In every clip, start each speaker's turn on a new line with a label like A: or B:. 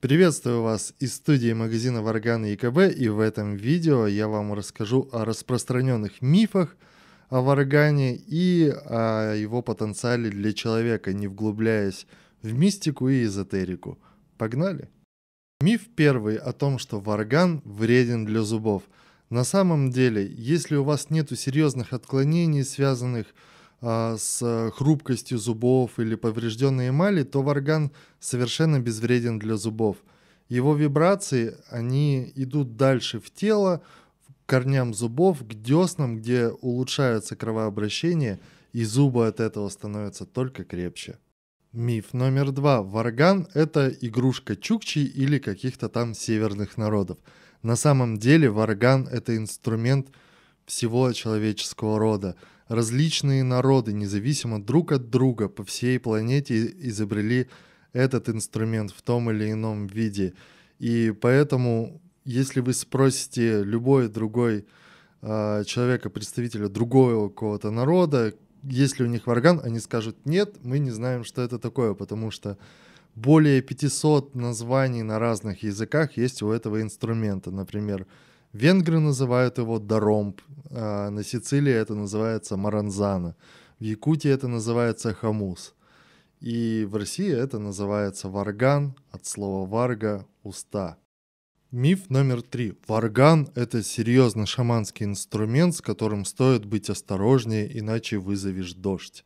A: Приветствую вас из студии магазина варганы ЕКБ и в этом видео я вам расскажу о распространенных мифах о Варгане и о его потенциале для человека, не вглубляясь в мистику и эзотерику. Погнали! Миф первый о том, что Варган вреден для зубов. На самом деле, если у вас нет серьезных отклонений, связанных с а, с хрупкостью зубов или поврежденной эмали, то варган совершенно безвреден для зубов. Его вибрации, они идут дальше в тело, к корням зубов, к деснам, где улучшается кровообращение, и зубы от этого становятся только крепче. Миф номер два. Варган – это игрушка чукчи или каких-то там северных народов. На самом деле варган – это инструмент всего человеческого рода – Различные народы, независимо друг от друга, по всей планете изобрели этот инструмент в том или ином виде. И поэтому, если вы спросите любой другой э, человека, представителя другого какого-то народа, есть ли у них варган, они скажут, нет, мы не знаем, что это такое, потому что более 500 названий на разных языках есть у этого инструмента. Например, Венгры называют его даромб, а на Сицилии это называется маранзана, в Якутии это называется хамус. И в России это называется варган, от слова варга – уста. Миф номер три. Варган – это серьезно шаманский инструмент, с которым стоит быть осторожнее, иначе вызовешь дождь.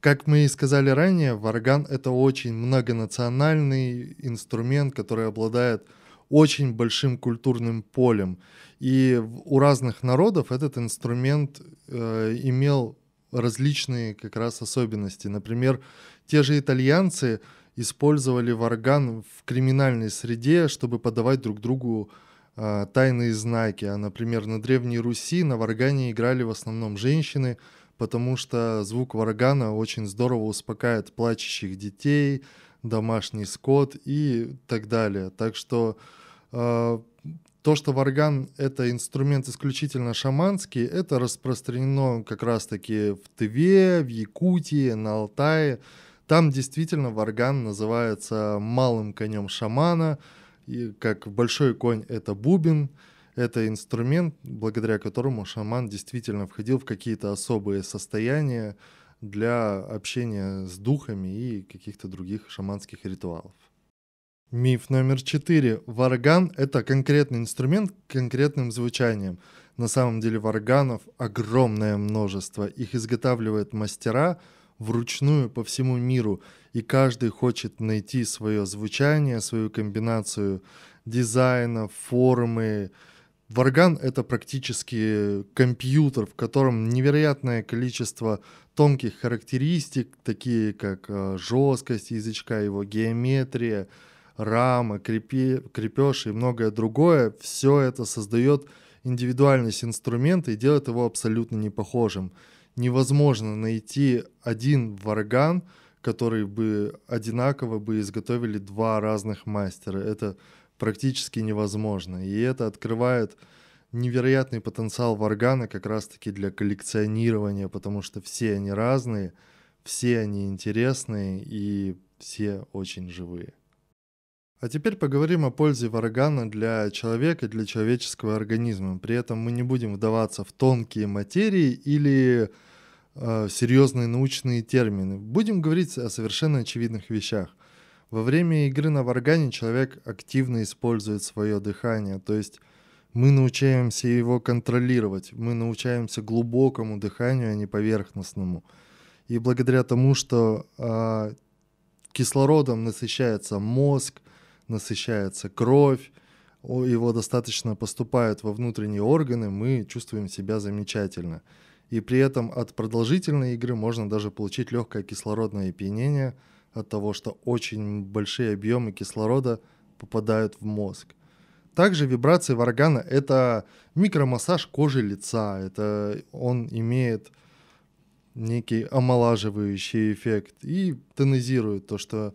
A: Как мы и сказали ранее, варган – это очень многонациональный инструмент, который обладает – очень большим культурным полем. И у разных народов этот инструмент э, имел различные как раз особенности. Например, те же итальянцы использовали варган в криминальной среде, чтобы подавать друг другу э, тайные знаки. А, например, на Древней Руси на варгане играли в основном женщины, потому что звук варгана очень здорово успокаивает плачущих детей, домашний скот и так далее. Так что а, то, что варган — это инструмент исключительно шаманский, это распространено как раз-таки в Тыве, в Якутии, на Алтае. Там действительно варган называется малым конем шамана, и как большой конь — это бубен, это инструмент, благодаря которому шаман действительно входил в какие-то особые состояния для общения с духами и каких-то других шаманских ритуалов. Миф номер четыре. Варган – это конкретный инструмент с конкретным звучанием. На самом деле варганов огромное множество. Их изготавливают мастера вручную по всему миру, и каждый хочет найти свое звучание, свою комбинацию дизайна, формы. Варган — это практически компьютер, в котором невероятное количество тонких характеристик, такие как э, жесткость язычка, его геометрия — рама, крепи, крепеж и многое другое, все это создает индивидуальность инструмента и делает его абсолютно непохожим. Невозможно найти один варган, который бы одинаково бы изготовили два разных мастера. Это практически невозможно. И это открывает невероятный потенциал варгана как раз-таки для коллекционирования, потому что все они разные, все они интересные и все очень живые. А теперь поговорим о пользе варгана для человека и для человеческого организма. При этом мы не будем вдаваться в тонкие материи или э, серьезные научные термины. Будем говорить о совершенно очевидных вещах. Во время игры на варгане человек активно использует свое дыхание, то есть мы научаемся его контролировать, мы научаемся глубокому дыханию, а не поверхностному. И благодаря тому, что э, кислородом насыщается мозг, насыщается кровь, его достаточно поступают во внутренние органы, мы чувствуем себя замечательно. И при этом от продолжительной игры можно даже получить легкое кислородное опьянение от того, что очень большие объемы кислорода попадают в мозг. Также вибрации варгана – это микромассаж кожи лица. Это он имеет некий омолаживающий эффект и тонизирует то, что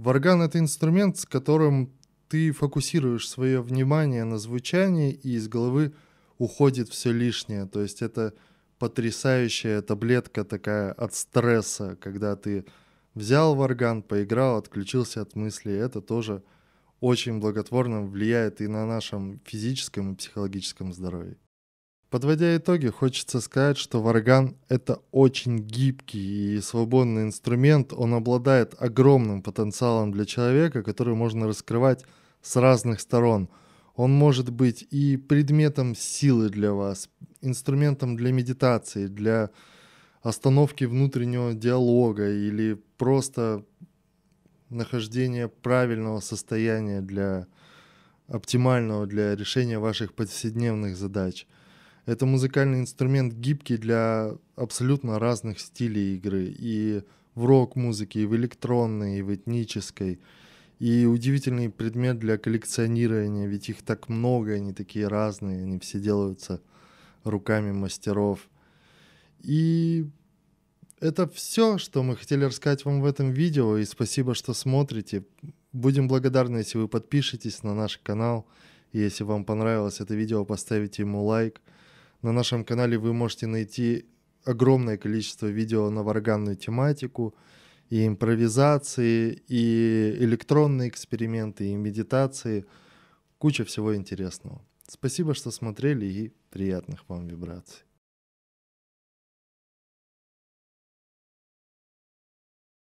A: Варган — это инструмент, с которым ты фокусируешь свое внимание на звучании, и из головы уходит все лишнее. То есть это потрясающая таблетка такая от стресса, когда ты взял варган, поиграл, отключился от мыслей. Это тоже очень благотворно влияет и на нашем физическом и психологическом здоровье. Подводя итоги, хочется сказать, что варган — это очень гибкий и свободный инструмент. Он обладает огромным потенциалом для человека, который можно раскрывать с разных сторон. Он может быть и предметом силы для вас, инструментом для медитации, для остановки внутреннего диалога или просто нахождения правильного состояния для оптимального для решения ваших повседневных задач – это музыкальный инструмент гибкий для абсолютно разных стилей игры. И в рок-музыке, и в электронной, и в этнической. И удивительный предмет для коллекционирования, ведь их так много, они такие разные, они все делаются руками мастеров. И это все, что мы хотели рассказать вам в этом видео, и спасибо, что смотрите. Будем благодарны, если вы подпишетесь на наш канал, и если вам понравилось это видео, поставите ему лайк. На нашем канале вы можете найти огромное количество видео на варганную тематику, и импровизации, и электронные эксперименты, и медитации. Куча всего интересного. Спасибо, что смотрели, и приятных вам вибраций.